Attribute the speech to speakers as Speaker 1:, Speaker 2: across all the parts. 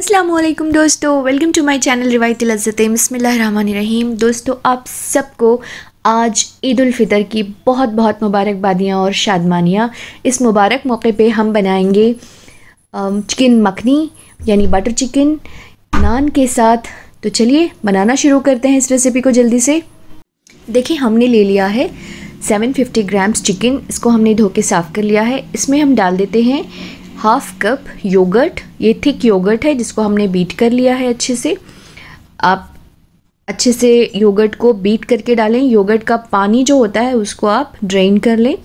Speaker 1: असलम दोस्तों welcome to my channel रिवायती लज़त बसमीम दोस्तों आप सबको आज ईद उल फितर की बहुत बहुत मुबारकबादियाँ और शादमानियाँ इस मुबारक मौके पे हम बनाएंगे चिकन मखनी यानी बटर चिकन नान के साथ तो चलिए बनाना शुरू करते हैं इस रेसिपी को जल्दी से देखिए हमने ले लिया है 750 ग्राम्स चिकन इसको हमने धो के साफ़ कर लिया है इसमें हम डाल देते हैं हाफ कप योगर्ट ये थिक योगर्ट है जिसको हमने बीट कर लिया है अच्छे से आप अच्छे से योगर्ट को बीट करके डालें योगर्ट का पानी जो होता है उसको आप ड्रेन कर लें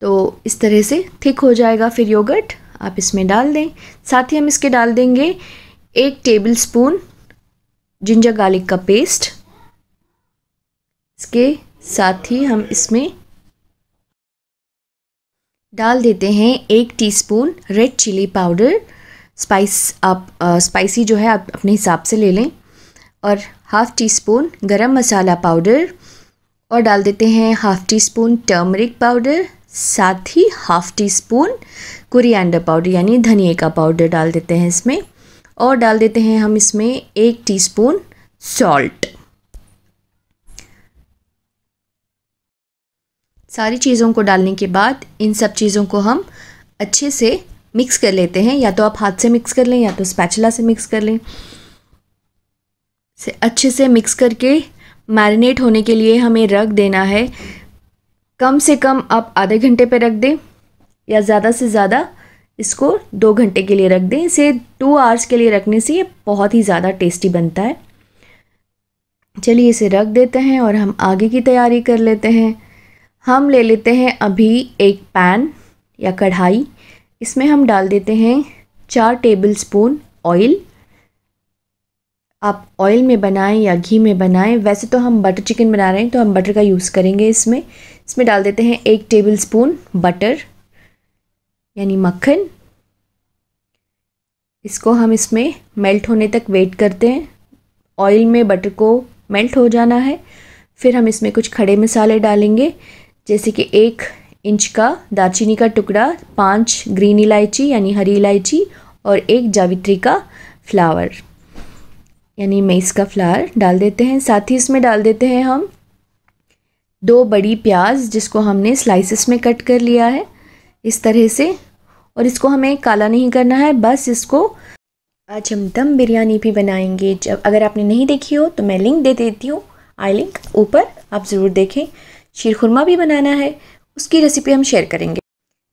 Speaker 1: तो इस तरह से थिक हो जाएगा फिर योगर्ट आप इसमें डाल दें साथ ही हम इसके डाल देंगे एक टेबल स्पून जिंजर गार्लिक का पेस्ट इसके साथ ही हम इसमें डाल देते हैं एक teaspoon red chilli powder spice आप आ, स्पाइसी जो है आप अपने हिसाब से ले लें और half teaspoon garam masala powder और डाल देते हैं half teaspoon turmeric powder साथ ही half teaspoon coriander powder यानी धनिए का पाउडर डाल देते हैं इसमें और डाल देते हैं हम इसमें एक टीस्पून सॉल्ट सारी चीज़ों को डालने के बाद इन सब चीज़ों को हम अच्छे से मिक्स कर लेते हैं या तो आप हाथ से मिक्स कर लें या तो स्पैचला से मिक्स कर लें से अच्छे से मिक्स करके मैरिनेट होने के लिए हमें रख देना है कम से कम आप आधे घंटे पर रख दें या ज़्यादा से ज़्यादा इसको दो घंटे के लिए रख दें इसे टू आवर्स के लिए रखने से ये बहुत ही ज़्यादा टेस्टी बनता है चलिए इसे रख देते हैं और हम आगे की तैयारी कर लेते हैं हम ले लेते हैं अभी एक पैन या कढ़ाई इसमें हम डाल देते हैं चार टेबल स्पून ऑयल आप ऑयल में बनाएं या घी में बनाएं वैसे तो हम बटर चिकन बना रहे हैं तो हम बटर का यूज़ करेंगे इसमें इसमें डाल देते हैं एक टेबल स्पून बटर यानी मक्खन इसको हम इसमें मेल्ट होने तक वेट करते हैं ऑयल में बटर को मेल्ट हो जाना है फिर हम इसमें कुछ खड़े मसाले डालेंगे जैसे कि एक इंच का दालचीनी का टुकड़ा पांच ग्रीन इलायची यानी हरी इलायची और एक जावित्री का फ्लावर यानी मेस का फ्लावर डाल देते हैं साथ ही इसमें डाल देते हैं हम दो बड़ी प्याज जिसको हमने स्लाइसिस में कट कर लिया है इस तरह से और इसको हमें काला नहीं करना है बस इसको आज हम दम बिरयानी भी बनाएंगे जब अगर आपने नहीं देखी हो तो मैं लिंक दे देती हूँ आई लिंक ऊपर आप ज़रूर देखें शीरखुरमा भी बनाना है उसकी रेसिपी हम शेयर करेंगे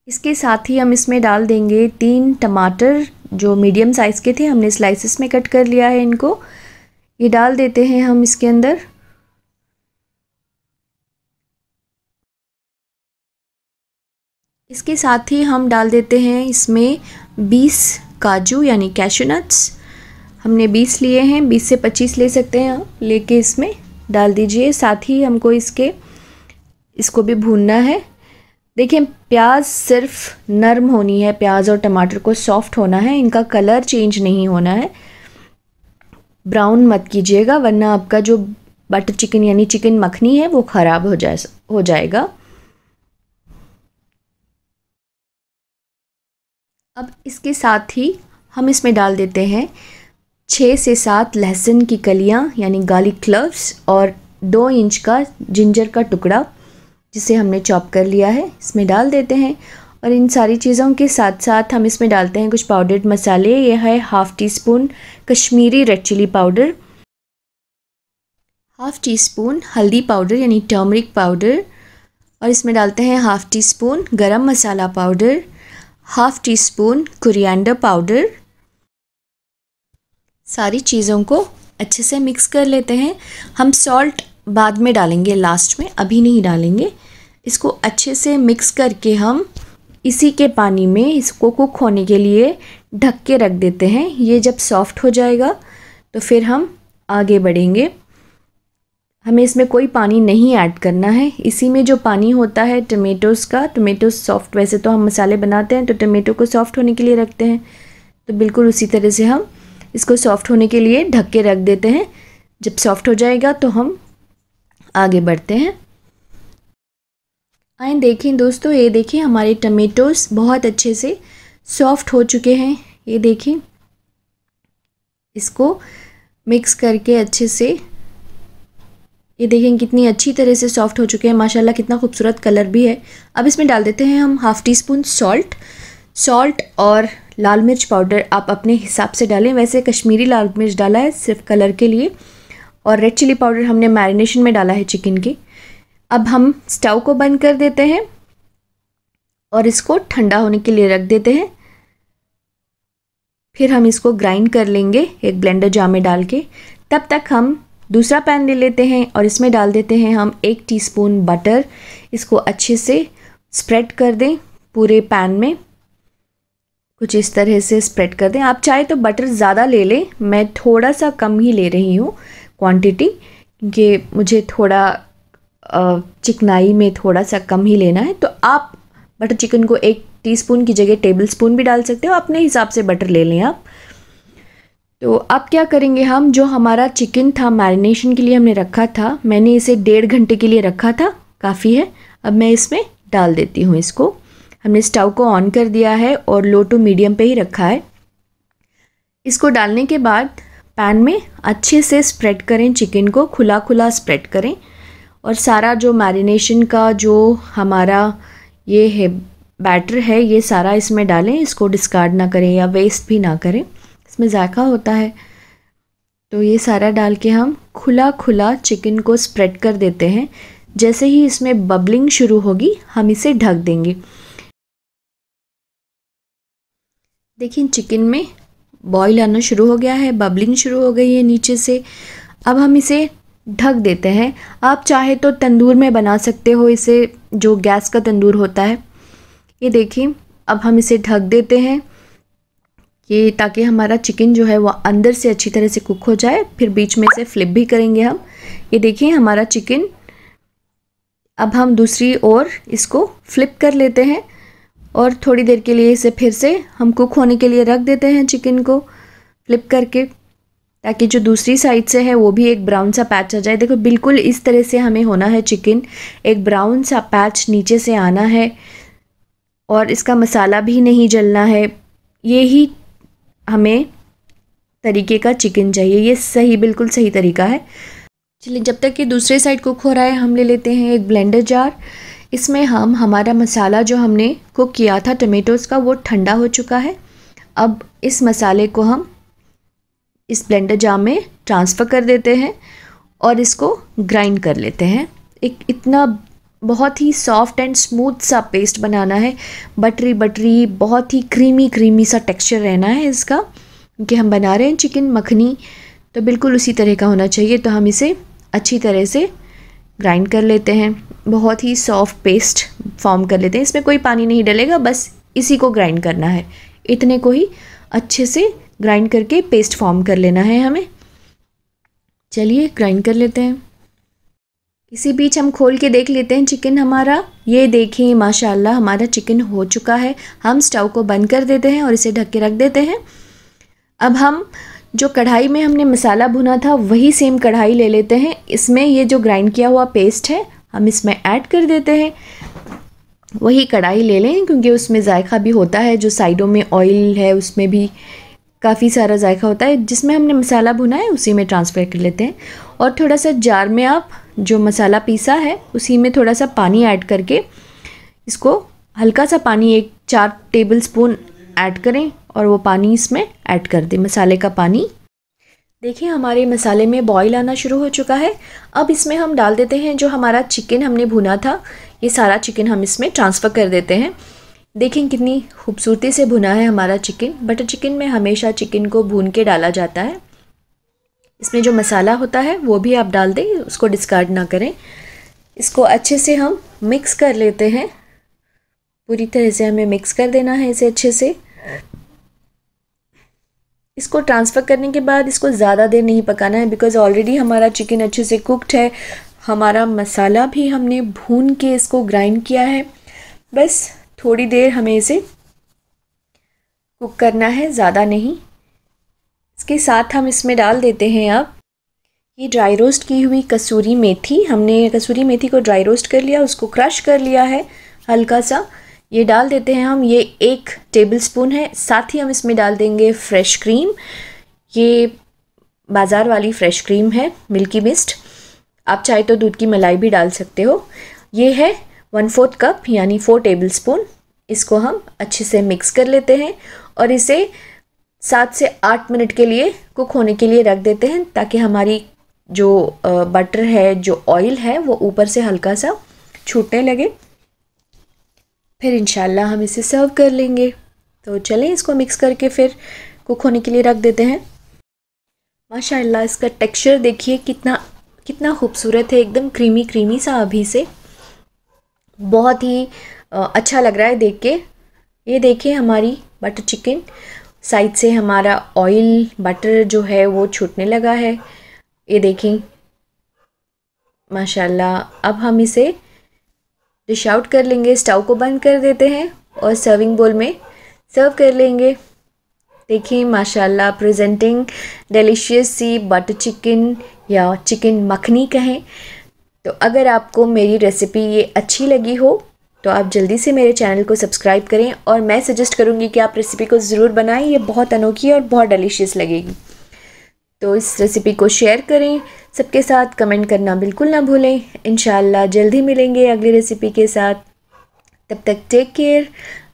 Speaker 1: इसके साथ ही हम इसमें डाल देंगे तीन टमाटर जो मीडियम साइज़ के थे हमने स्लाइसिस में कट कर लिया है इनको ये डाल देते हैं हम इसके अंदर इसके साथ ही हम डाल देते हैं इसमें 20 काजू यानी कैशू नट्स हमने 20 लिए हैं 20 से 25 ले सकते हैं आप लेके इसमें डाल दीजिए साथ ही हमको इसके इसको भी भूनना है देखिए प्याज सिर्फ नरम होनी है प्याज और टमाटर को सॉफ्ट होना है इनका कलर चेंज नहीं होना है ब्राउन मत कीजिएगा वरना आपका जो बटर चिकन यानी चिकन मखनी है वो ख़राब हो जाए हो जाएगा अब इसके साथ ही हम इसमें डाल देते हैं छः से सात लहसुन की कलियां यानी गार्लिक क्लव्स और दो इंच का जिंजर का टुकड़ा जिसे हमने चॉप कर लिया है इसमें डाल देते हैं और इन सारी चीज़ों के साथ साथ हम इसमें डालते हैं कुछ पाउडर्ड मसाले यह है half teaspoon Kashmiri red chilli powder half teaspoon हल्दी पाउडर यानी टर्मरिक पाउडर और इसमें डालते हैं half teaspoon garam masala powder half teaspoon coriander powder सारी चीज़ों को अच्छे से मिक्स कर लेते हैं हम सॉल्ट बाद में डालेंगे लास्ट में अभी नहीं डालेंगे इसको अच्छे से मिक्स करके हम इसी के पानी में इसको कुक होने के लिए ढक के रख देते हैं ये जब सॉफ्ट हो जाएगा तो फिर हम आगे बढ़ेंगे हमें इसमें कोई पानी नहीं ऐड करना है इसी में जो पानी होता है टमेटोज़ का टमेटो सॉफ्ट वैसे तो हम मसाले बनाते हैं तो टमेटो को सॉफ्ट होने के लिए रखते हैं तो बिल्कुल उसी तरह से हम इसको सॉफ्ट होने के लिए ढक के रख देते हैं जब सॉफ्ट हो जाएगा तो हम आगे बढ़ते हैं आए देखें दोस्तों ये देखें हमारे टमेटोस बहुत अच्छे से सॉफ्ट हो चुके हैं ये देखें इसको मिक्स करके अच्छे से ये देखें कितनी अच्छी तरह से सॉफ्ट हो चुके हैं माशाल्लाह कितना खूबसूरत कलर भी है अब इसमें डाल देते हैं हम half teaspoon salt salt और लाल मिर्च पाउडर आप अपने हिसाब से डालें वैसे कश्मीरी लाल मिर्च डाला है सिर्फ कलर के लिए और रेड चिली पाउडर हमने मैरिनेशन में डाला है चिकन के अब हम स्टव को बंद कर देते हैं और इसको ठंडा होने के लिए रख देते हैं फिर हम इसको ग्राइंड कर लेंगे एक ब्लेंडर जार में डाल के तब तक हम दूसरा पैन ले लेते हैं और इसमें डाल देते हैं हम एक टीस्पून बटर इसको अच्छे से स्प्रेड कर दें पूरे पैन में कुछ इस तरह से स्प्रेड कर दें आप चाहे तो बटर ज़्यादा ले लें मैं थोड़ा सा कम ही ले रही हूँ क्वांटिटी क्योंकि मुझे थोड़ा चिकनाई में थोड़ा सा कम ही लेना है तो आप बटर चिकन को एक टीस्पून की जगह टेबल स्पून भी डाल सकते हो अपने हिसाब से बटर ले लें आप तो अब क्या करेंगे हम जो हमारा चिकन था मैरिनेशन के लिए हमने रखा था मैंने इसे डेढ़ घंटे के लिए रखा था काफ़ी है अब मैं इसमें डाल देती हूँ इसको हमने स्टव को ऑन कर दिया है और लो टू मीडियम पे ही रखा है इसको डालने के बाद पैन में अच्छे से स्प्रेड करें चिकन को खुला खुला स्प्रेड करें और सारा जो मैरिनेशन का जो हमारा ये है बैटर है ये सारा इसमें डालें इसको डिस्कार्ड ना करें या वेस्ट भी ना करें इसमें जायका होता है तो ये सारा डाल के हम खुला खुला चिकन को स्प्रेड कर देते हैं जैसे ही इसमें बबलिंग शुरू होगी हम इसे ढक देंगे देखिए चिकन में बॉयल आना शुरू हो गया है बबलिंग शुरू हो गई है नीचे से अब हम इसे ढक देते हैं आप चाहे तो तंदूर में बना सकते हो इसे जो गैस का तंदूर होता है ये देखिए अब हम इसे ढक देते हैं कि ताकि हमारा चिकन जो है वो अंदर से अच्छी तरह से कुक हो जाए फिर बीच में से फ्लिप भी करेंगे हम ये देखिए हमारा चिकन अब हम दूसरी ओर इसको फ्लिप कर लेते हैं और थोड़ी देर के लिए इसे फिर से हम कुक होने के लिए रख देते हैं चिकन को फ्लिप करके ताकि जो दूसरी साइड से है वो भी एक ब्राउन सा पैच आ जाए देखो बिल्कुल इस तरह से हमें होना है चिकन एक ब्राउन सा पैच नीचे से आना है और इसका मसाला भी नहीं जलना है ये ही हमें तरीके का चिकन चाहिए ये सही बिल्कुल सही तरीका है चलिए जब तक ये दूसरे साइड कुक हो रहा है हम ले लेते हैं एक ब्लेंडर जार इसमें हम हमारा मसाला जो हमने कुक किया था टमेटोज़ का वो ठंडा हो चुका है अब इस मसाले को हम इस ब्लेंडर जाम में ट्रांसफ़र कर देते हैं और इसको ग्राइंड कर लेते हैं एक इतना बहुत ही सॉफ्ट एंड स्मूथ सा पेस्ट बनाना है बटरी बटरी बहुत ही क्रीमी क्रीमी सा टेक्सचर रहना है इसका क्योंकि हम बना रहे हैं चिकन मखनी तो बिल्कुल उसी तरह का होना चाहिए तो हम इसे अच्छी तरह से ग्राइंड कर लेते हैं बहुत ही सॉफ्ट पेस्ट फॉर्म कर लेते हैं इसमें कोई पानी नहीं डलेगा बस इसी को ग्राइंड करना है इतने को ही अच्छे से ग्राइंड करके पेस्ट फॉर्म कर लेना है हमें चलिए ग्राइंड कर लेते हैं इसी बीच हम खोल के देख लेते हैं चिकन हमारा ये देखिए माशाल्लाह हमारा चिकन हो चुका है हम स्टोव को बंद कर देते हैं और इसे ढक के रख देते हैं अब हम जो कढ़ाई में हमने मसाला भुना था वही सेम कढ़ाई ले लेते हैं इसमें ये जो ग्राइंड किया हुआ पेस्ट है हम इसमें ऐड कर देते हैं वही कढ़ाई ले लें क्योंकि उसमें जायका भी होता है जो साइडों में ऑयल है उसमें भी काफ़ी सारा जायका होता है जिसमें हमने मसाला भुना है उसी में ट्रांसफ़र कर लेते हैं और थोड़ा सा जार में आप जो मसाला पीसा है उसी में थोड़ा सा पानी ऐड करके इसको हल्का सा पानी एक चार टेबल स्पून ऐड करें और वो पानी इसमें ऐड कर दें मसाले का पानी देखिए हमारे मसाले में बॉईल आना शुरू हो चुका है अब इसमें हम डाल देते हैं जो हमारा चिकन हमने भुना था ये सारा चिकन हम इसमें ट्रांसफ़र कर देते हैं देखें कितनी खूबसूरती से भुना है हमारा चिकन बटर चिकन में हमेशा चिकन को भून के डाला जाता है इसमें जो मसाला होता है वो भी आप डाल दें उसको डिस्कार्ड ना करें इसको अच्छे से हम मिक्स कर लेते हैं पूरी तरह से हमें मिक्स कर देना है इसे अच्छे से इसको ट्रांसफ़र करने के बाद इसको ज़्यादा देर नहीं पकाना है बिकॉज़ ऑलरेडी हमारा चिकन अच्छे से कुकड है हमारा मसाला भी हमने भून के इसको ग्राइंड किया है बस थोड़ी देर हमें इसे कुक करना है ज़्यादा नहीं इसके साथ हम इसमें डाल देते हैं आप ये ड्राई रोस्ट की हुई कसूरी मेथी हमने कसूरी मेथी को ड्राई रोस्ट कर लिया उसको क्रश कर लिया है हल्का सा ये डाल देते हैं हम ये एक टेबल स्पून है साथ ही हम इसमें डाल देंगे फ्रेश क्रीम ये बाज़ार वाली फ्रेश क्रीम है मिल्की मिस्ट आप चाहे तो दूध की मलाई भी डाल सकते हो ये है वन फोर्थ कप यानी फोर टेबल स्पून इसको हम अच्छे से मिक्स कर लेते हैं और इसे सात से आठ मिनट के लिए कुक होने के लिए रख देते हैं ताकि हमारी जो बटर है जो ऑयल है वो ऊपर से हल्का सा छूटने लगे फिर इन हम इसे सर्व कर लेंगे तो चलें इसको मिक्स करके फिर कुक होने के लिए रख देते हैं माशाल्लाह इसका टेक्सचर देखिए कितना कितना खूबसूरत है एकदम क्रीमी क्रीमी सा अभी से बहुत ही अच्छा लग रहा है देख के ये देखिए हमारी बटर चिकन साइड से हमारा ऑयल बटर जो है वो छूटने लगा है ये देखें माशाल्लाह अब हम इसे डिश आउट कर लेंगे स्टाव को बंद कर देते हैं और सर्विंग बोल में सर्व कर लेंगे देखिए माशाल्लाह प्रेजेंटिंग डिलीशियस सी बटर चिकन या चिकन मखनी कहें तो अगर आपको मेरी रेसिपी ये अच्छी लगी हो तो आप जल्दी से मेरे चैनल को सब्सक्राइब करें और मैं सजेस्ट करूँगी कि आप रेसिपी को ज़रूर बनाएं ये बहुत अनोखी और बहुत डिलीशियस लगेगी तो इस रेसिपी को शेयर करें सबके साथ कमेंट करना बिल्कुल ना भूलें इन जल्दी मिलेंगे अगली रेसिपी के साथ तब तक टेक केयर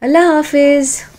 Speaker 1: अल्लाह हाफिज़